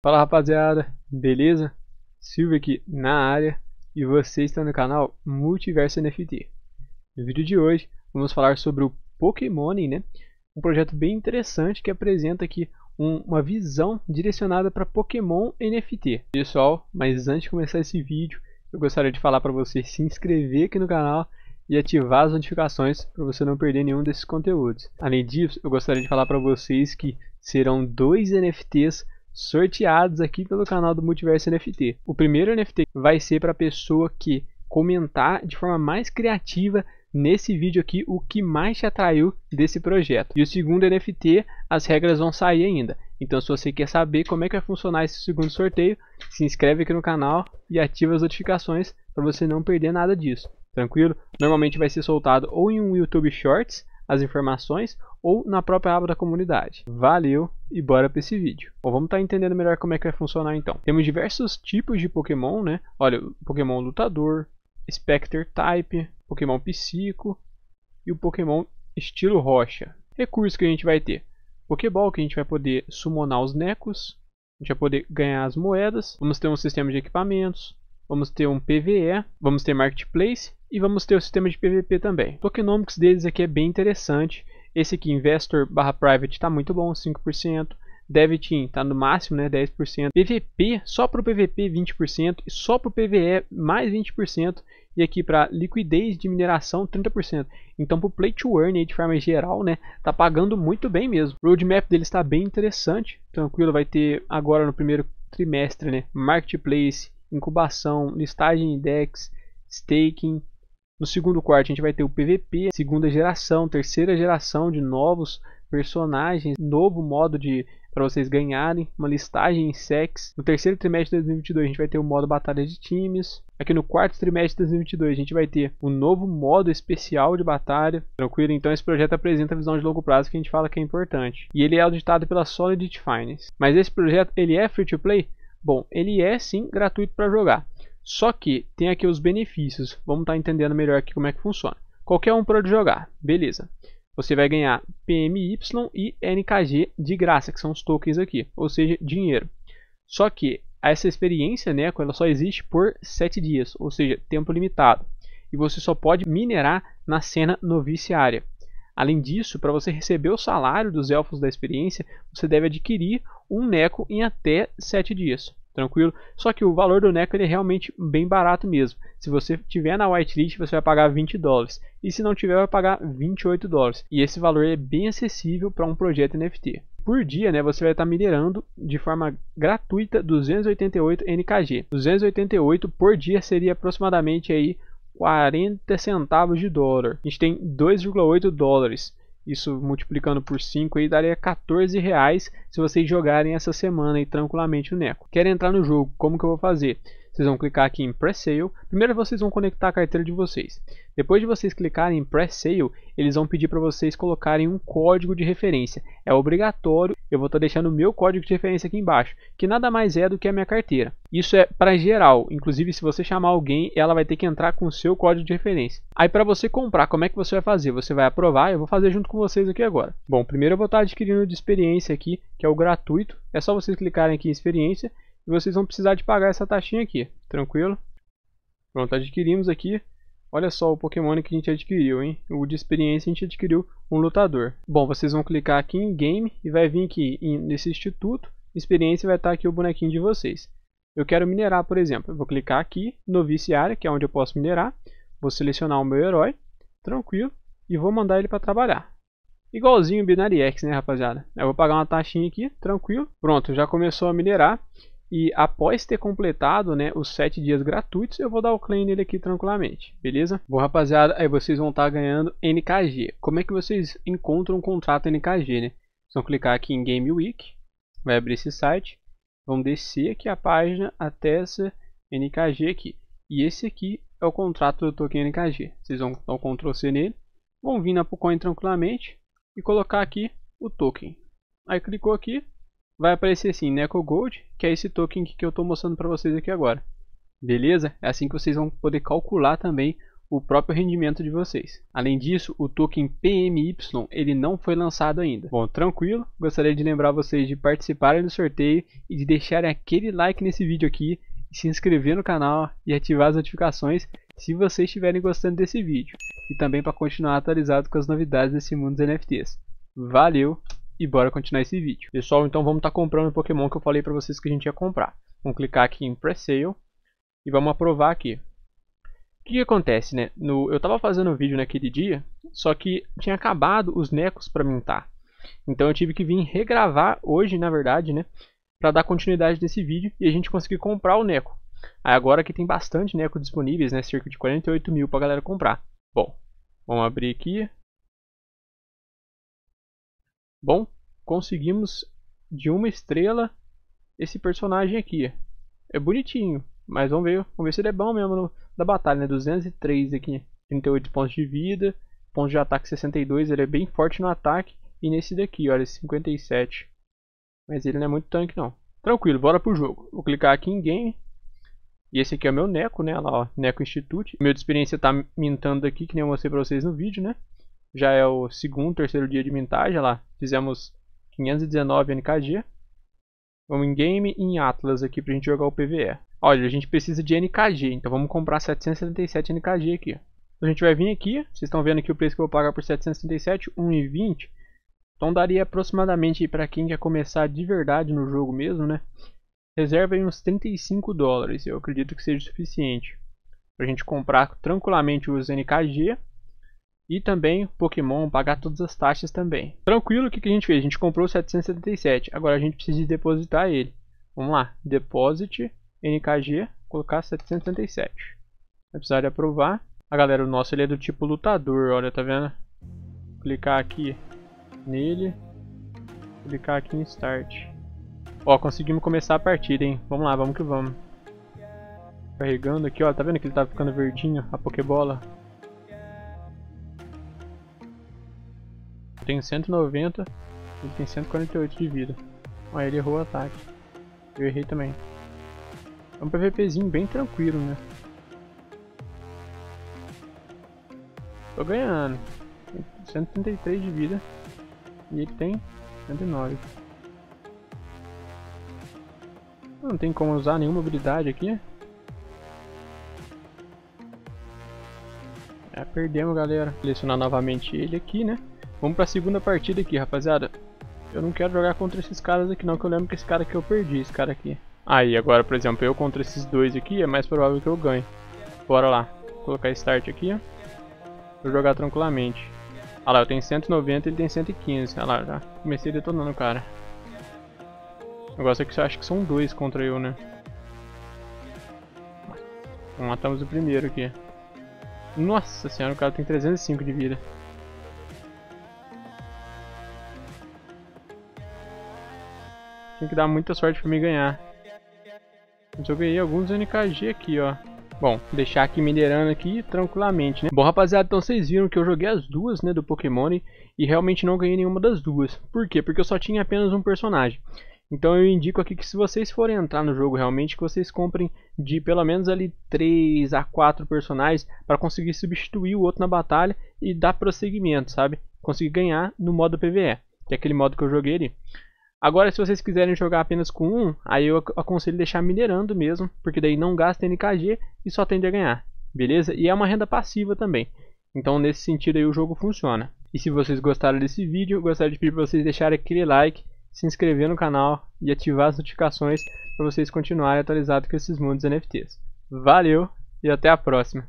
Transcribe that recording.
Fala rapaziada, beleza? Silvio aqui na área e você está no canal Multiverso NFT. No vídeo de hoje vamos falar sobre o Pokémon, né? Um projeto bem interessante que apresenta aqui um, uma visão direcionada para Pokémon NFT. Pessoal, mas antes de começar esse vídeo, eu gostaria de falar para você se inscrever aqui no canal e ativar as notificações para você não perder nenhum desses conteúdos. Além disso, eu gostaria de falar para vocês que serão dois NFTs sorteados aqui pelo canal do Multiverso NFT. O primeiro NFT vai ser para a pessoa que comentar de forma mais criativa nesse vídeo aqui o que mais te atraiu desse projeto. E o segundo NFT, as regras vão sair ainda. Então se você quer saber como é que vai funcionar esse segundo sorteio, se inscreve aqui no canal e ativa as notificações para você não perder nada disso. Tranquilo? Normalmente vai ser soltado ou em um YouTube Shorts as informações ou na própria aba da comunidade. Valeu e bora para esse vídeo. Bom, vamos estar tá entendendo melhor como é que vai funcionar então. Temos diversos tipos de Pokémon, né? Olha, o Pokémon Lutador, Spectre Type, Pokémon Psico e o Pokémon Estilo Rocha. Recursos que a gente vai ter. Pokéball, que a gente vai poder summonar os Necos. A gente vai poder ganhar as moedas. Vamos ter um sistema de equipamentos vamos ter um PVE, vamos ter Marketplace e vamos ter o sistema de PVP também. O tokenomics deles aqui é bem interessante. Esse aqui, Investor barra Private, está muito bom, 5%. DevTeam está no máximo, né, 10%. PVP, só para o PVP 20% e só para o PVE mais 20% e aqui para liquidez de mineração 30%. Então para o play to earn aí, de forma geral, né, tá pagando muito bem mesmo. O roadmap dele está bem interessante, tranquilo, vai ter agora no primeiro trimestre, né, marketplace incubação, listagem index, staking. No segundo quarto a gente vai ter o PVP, segunda geração, terceira geração de novos personagens, novo modo de para vocês ganharem, uma listagem em sex. No terceiro trimestre de 2022 a gente vai ter o modo batalha de times. Aqui no quarto trimestre de 2022 a gente vai ter um novo modo especial de batalha. Tranquilo? Então esse projeto apresenta a visão de longo prazo que a gente fala que é importante. E ele é auditado pela Solid Finance. Mas esse projeto ele é free to play? Bom, ele é sim gratuito para jogar. Só que tem aqui os benefícios. Vamos estar tá entendendo melhor aqui como é que funciona. Qualquer um pode jogar, beleza. Você vai ganhar PMY e NKG de graça, que são os tokens aqui, ou seja, dinheiro. Só que essa experiência, né, ela só existe por 7 dias, ou seja, tempo limitado. E você só pode minerar na cena noviciária. Além disso, para você receber o salário dos elfos da experiência, você deve adquirir um Neco em até 7 dias tranquilo? Só que o valor do Neco ele é realmente bem barato mesmo. Se você tiver na whitelist, você vai pagar 20 dólares. E se não tiver, vai pagar 28 dólares. E esse valor é bem acessível para um projeto NFT. Por dia, né, você vai estar tá minerando de forma gratuita 288 NKG. 288 por dia seria aproximadamente aí 40 centavos de dólar. A gente tem 2,8 dólares isso multiplicando por 5 aí daria 14 reais se vocês jogarem essa semana aí tranquilamente o Neco. Quero entrar no jogo, como que eu vou fazer? vocês vão clicar aqui em Pre-Sale. Primeiro vocês vão conectar a carteira de vocês. Depois de vocês clicarem em Pre-Sale, eles vão pedir para vocês colocarem um código de referência. É obrigatório, eu vou estar tá deixando o meu código de referência aqui embaixo, que nada mais é do que a minha carteira. Isso é para geral, inclusive se você chamar alguém, ela vai ter que entrar com o seu código de referência. Aí para você comprar, como é que você vai fazer? Você vai aprovar, eu vou fazer junto com vocês aqui agora. Bom, primeiro eu vou estar tá adquirindo de experiência aqui, que é o gratuito. É só vocês clicarem aqui em experiência e vocês vão precisar de pagar essa taxinha aqui, tranquilo? Pronto, adquirimos aqui. Olha só o Pokémon que a gente adquiriu, hein? O de experiência a gente adquiriu um lutador. Bom, vocês vão clicar aqui em Game e vai vir aqui nesse instituto. Experiência vai estar aqui o bonequinho de vocês. Eu quero minerar, por exemplo. Eu vou clicar aqui, novice área, que é onde eu posso minerar. Vou selecionar o meu herói, tranquilo, e vou mandar ele para trabalhar. Igualzinho o Binary X, né, rapaziada? Eu vou pagar uma taxinha aqui, tranquilo. Pronto, já começou a minerar. E após ter completado né, os 7 dias gratuitos, eu vou dar o claim nele aqui tranquilamente, beleza? Bom, rapaziada, aí vocês vão estar tá ganhando NKG. Como é que vocês encontram um contrato NKG, né? Vocês vão clicar aqui em Game Week, vai abrir esse site, vão descer aqui a página até essa NKG aqui. E esse aqui é o contrato do token NKG. Vocês vão dar o Ctrl C nele, vão vir na Pucoin tranquilamente e colocar aqui o token. Aí clicou aqui, vai aparecer assim, Neco Gold, que é esse token que eu estou mostrando para vocês aqui agora. Beleza? É assim que vocês vão poder calcular também o próprio rendimento de vocês. Além disso, o token PMY ele não foi lançado ainda. Bom, tranquilo. Gostaria de lembrar vocês de participarem do sorteio e de deixarem aquele like nesse vídeo aqui, se inscrever no canal e ativar as notificações se vocês estiverem gostando desse vídeo. E também para continuar atualizado com as novidades desse mundo dos NFTs. Valeu! E bora continuar esse vídeo. Pessoal, então vamos estar tá comprando o Pokémon que eu falei para vocês que a gente ia comprar. Vamos clicar aqui em Presale e vamos aprovar aqui. O que, que acontece, né? No, eu estava fazendo o vídeo naquele dia, só que tinha acabado os necos para mintar. Tá. Então eu tive que vir regravar hoje, na verdade, né? Para dar continuidade nesse vídeo e a gente conseguir comprar o neco. Aí agora que tem bastante neco disponíveis, né? Cerca de 48 mil para galera comprar. Bom, vamos abrir aqui Bom, conseguimos de uma estrela esse personagem aqui. É bonitinho, mas vamos ver, vamos ver se ele é bom mesmo da batalha, né? 203 aqui, 38 pontos de vida, pontos de ataque 62, ele é bem forte no ataque. E nesse daqui, olha, 57. Mas ele não é muito tanque não. Tranquilo, bora pro jogo. Vou clicar aqui em game. E esse aqui é o meu Neco, né? Olha lá, ó, Neco Institute. Meu de experiência tá mintando aqui, que nem eu mostrei pra vocês no vídeo, né? já é o segundo, terceiro dia de mintagem lá. Fizemos 519 NKG. Vamos em game em Atlas aqui pra gente jogar o PVE. Olha, a gente precisa de NKG, então vamos comprar 777 NKG aqui. Então, a gente vai vir aqui, vocês estão vendo aqui o preço que eu vou pagar por 777, 1,20. Então daria aproximadamente para quem quer começar de verdade no jogo mesmo, né? Reserva aí uns 35 dólares, eu acredito que seja suficiente. Pra gente comprar tranquilamente os NKG e também Pokémon pagar todas as taxas também. Tranquilo, o que, que a gente fez? A gente comprou 777. Agora a gente precisa depositar ele. Vamos lá, deposit, NKG, colocar 777. Vai precisar de aprovar. A galera, o nosso ele é do tipo lutador, olha, tá vendo? Clicar aqui nele. Clicar aqui em Start. Ó, conseguimos começar a partida, hein? Vamos lá, vamos que vamos. Carregando aqui, ó, tá vendo que ele tá ficando verdinho, a Pokébola? tenho 190, ele tem 148 de vida. Aí ele errou o ataque. Eu errei também. É um PVPzinho bem tranquilo, né? Tô ganhando. 133 de vida. E ele tem 109. Não tem como usar nenhuma habilidade aqui. É, perdemos, galera. Selecionar novamente ele aqui, né? Vamos pra segunda partida aqui, rapaziada. Eu não quero jogar contra esses caras aqui não, que eu lembro que esse cara aqui eu perdi, esse cara aqui. Aí, ah, agora, por exemplo, eu contra esses dois aqui, é mais provável que eu ganhe. Bora lá. Vou colocar start aqui. Vou jogar tranquilamente. Ah lá, eu tenho 190 e ele tem 115. Ah lá, já comecei detonando o cara. O negócio é que eu acho que são dois contra eu, né? Então, matamos o primeiro aqui. Nossa senhora, o cara tem 305 de vida. Tem que dar muita sorte pra me ganhar. Mas eu ganhei alguns NKG aqui, ó. Bom, deixar aqui minerando aqui tranquilamente, né? Bom, rapaziada, então vocês viram que eu joguei as duas, né, do Pokémon e realmente não ganhei nenhuma das duas. Por quê? Porque eu só tinha apenas um personagem. Então eu indico aqui que se vocês forem entrar no jogo realmente, que vocês comprem de pelo menos ali 3 a 4 personagens para conseguir substituir o outro na batalha e dar prosseguimento, sabe? Conseguir ganhar no modo PvE, que é aquele modo que eu joguei ali. Agora, se vocês quiserem jogar apenas com um, aí eu aconselho deixar minerando mesmo, porque daí não gasta NKG e só tende a ganhar, beleza? E é uma renda passiva também. Então, nesse sentido aí o jogo funciona. E se vocês gostaram desse vídeo, eu gostaria de pedir para vocês deixarem aquele like, se inscrever no canal e ativar as notificações para vocês continuarem atualizados com esses mundos NFTs. Valeu e até a próxima!